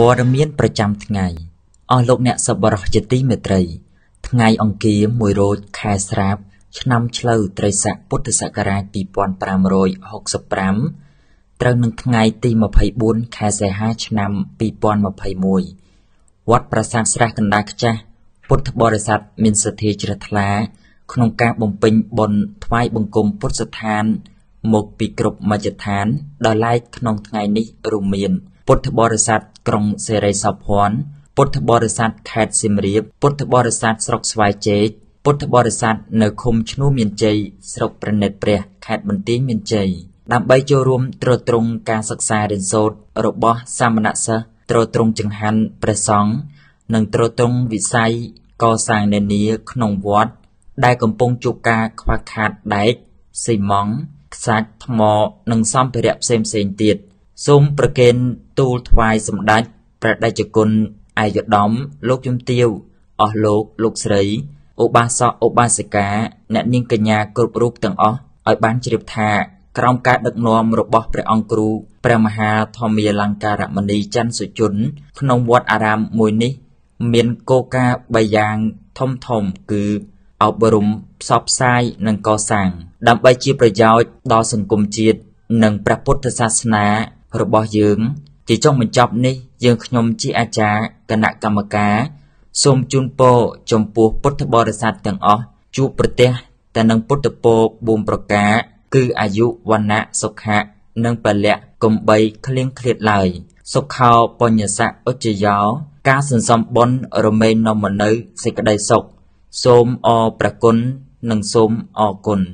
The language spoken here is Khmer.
ព័ត៌មានប្រចាំថ្ងៃអស់លោកអ្នកសប្បុរសជាទីមេត្រី ថ្ងៃអង្គារ1រោចខែស្រាបឆ្នាំឆ្លូវត្រីស័កពុទ្ធសករាជ2565ត្រូវនឹងថ្ងៃទី24ខែសីហា ឆ្នាំ2021វត្តប្រាសាទស្រះកណ្ដាលខ្ចាស់ពុទ្ធបរិស័ទមានសទ្ធាជ្រះថ្លាក្នុងការបំពេញបុណ្យថ្វាយបង្គំពុទ្ធស្ថានមកពីគ្រប់មជ្ឈដ្ឋាន ដល់ឡែកក្នុងថ្ងៃនេះរួមមាន ពុទ្ធបរិស័ទក្រុងសេរីសោភ័ណ្ឌពុទ្ធបរិស័ទខេត្តសៀមរាបពុទ្ធបរិស័ទស្រុកស្វាយជែកពុទ្ធបរិស័ទនៅឃុំឈ្នួមានជ័យស្រុកប្រណិតព្រះខេត្តបន្ទាយមានជ័យដើម្បីចូលរួមត្រួតត្រងការសិក្សារៀនសូត្ររបស់សាមណសិស្សត្រួតត្រងចង្ហាន់ព្រះសង្ឃនិងត្រួតត្រងវិស័យកសាងនានាក្នុងវត្តដែលកំពុងជួបការខ្វះខាតដែកស៊ីម៉ង់តខ្សាច់ថ្មនិងសម្ភារៈផ្សេងផ្សេងទៀតសូមប្រគេនទូលថ្វាយសម្ដេចព្រះតេជគុណឯកឧត្តមលោកជំទាវអស់លោកលោកស្រីឧបាសកឧបាសិកាអ្នកនាងកញ្ញាគ្រប់រូបទាំងអស់ឲ្យបានជ្រាបថាក្រោមការដឹកនាំរបស់ព្រះអង្គគ្រូព្រះមហាធម្មាលង្ការមនីច័ន្ទសុជន ក្នុងវត្តអារាមមួយនេះ មានគោលការណ៍3យ៉ាងធំធំគឺ អប់រំផ្សព្វផ្សាយនិងកសាងដើម្បីជាប្រយោជន៍ដល់សង្គមជាតិនិងព្រះពុទ្ធសាសនារបស់យើង ជាចុងបញ្ចប់នេះ យើងខ្ញុំជាអាចារ្យគណៈកម្មការសូមជូនពរចំពោះពុទ្ធបរិស័ទទាំងអស់ជួបប្រទះតែនឹងពុទ្ធពរ4ប្រការគឺអាយុវណ្ណៈសុខៈនិង ពលៈកំបីឃ្លៀងឃ្លាតឡើយសុខោបញ្ញសៈឧច្ចយោ ការសន្សំបុណ្យរមែងនាំមកនៅ សេចក្តីសុខសូមអរប្រគុណនិងសូមអរគុណ។